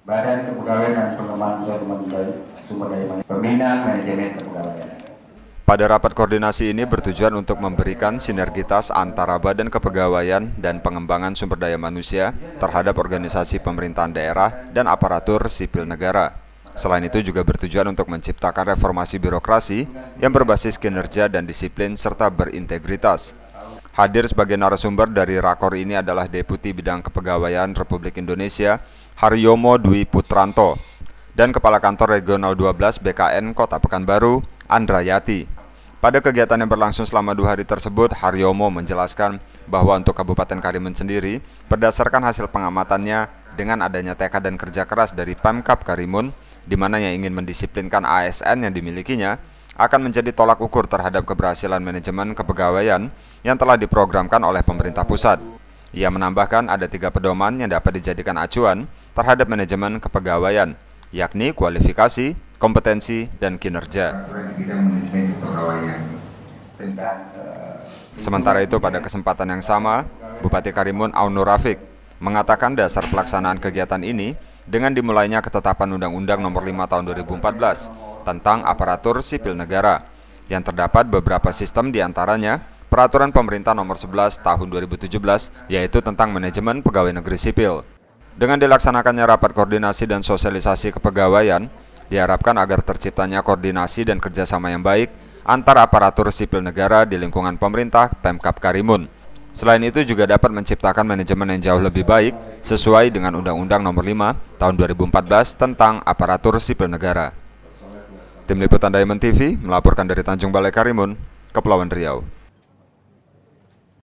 Badan Kepegawaian dan Pengembangan Sumber Daya Manusia, Pembina Manajemen Kepegawaian. Pada rapat koordinasi ini bertujuan untuk memberikan sinergitas antara Badan Kepegawaian dan Pengembangan Sumber Daya Manusia terhadap organisasi pemerintahan daerah dan aparatur sipil negara. Selain itu juga bertujuan untuk menciptakan reformasi birokrasi yang berbasis kinerja dan disiplin serta berintegritas. Hadir sebagai narasumber dari rakor ini adalah Deputi Bidang Kepegawaian Republik Indonesia, Haryomo Dwi Putranto, dan Kepala Kantor Regional 12 BKN Kota Pekanbaru, Andra Yati. Pada kegiatan yang berlangsung selama dua hari tersebut, Haryomo menjelaskan bahwa untuk Kabupaten Karimun sendiri, berdasarkan hasil pengamatannya, dengan adanya TK dan kerja keras dari Pemkap Karimun, di mana yang ingin mendisiplinkan ASN yang dimilikinya, akan menjadi tolak ukur terhadap keberhasilan manajemen kepegawaian yang telah diprogramkan oleh pemerintah pusat. Ia menambahkan ada tiga pedoman yang dapat dijadikan acuan, terhadap manajemen kepegawaian, yakni kualifikasi, kompetensi, dan kinerja. Sementara itu pada kesempatan yang sama, Bupati Karimun Aunur Rafiq mengatakan dasar pelaksanaan kegiatan ini dengan dimulainya ketetapan Undang-Undang Nomor 5 Tahun 2014 tentang aparatur sipil negara yang terdapat beberapa sistem diantaranya Peraturan Pemerintah Nomor 11 Tahun 2017 yaitu tentang manajemen pegawai negeri sipil. Dengan dilaksanakannya rapat koordinasi dan sosialisasi kepegawaian, diharapkan agar terciptanya koordinasi dan kerjasama yang baik antar aparatur sipil negara di lingkungan pemerintah Pemkap Karimun. Selain itu juga dapat menciptakan manajemen yang jauh lebih baik sesuai dengan Undang-Undang Nomor 5 Tahun 2014 tentang Aparatur Sipil Negara. Tim Liputan Diamond TV melaporkan dari Tanjung Balai Karimun, Kepulauan Riau.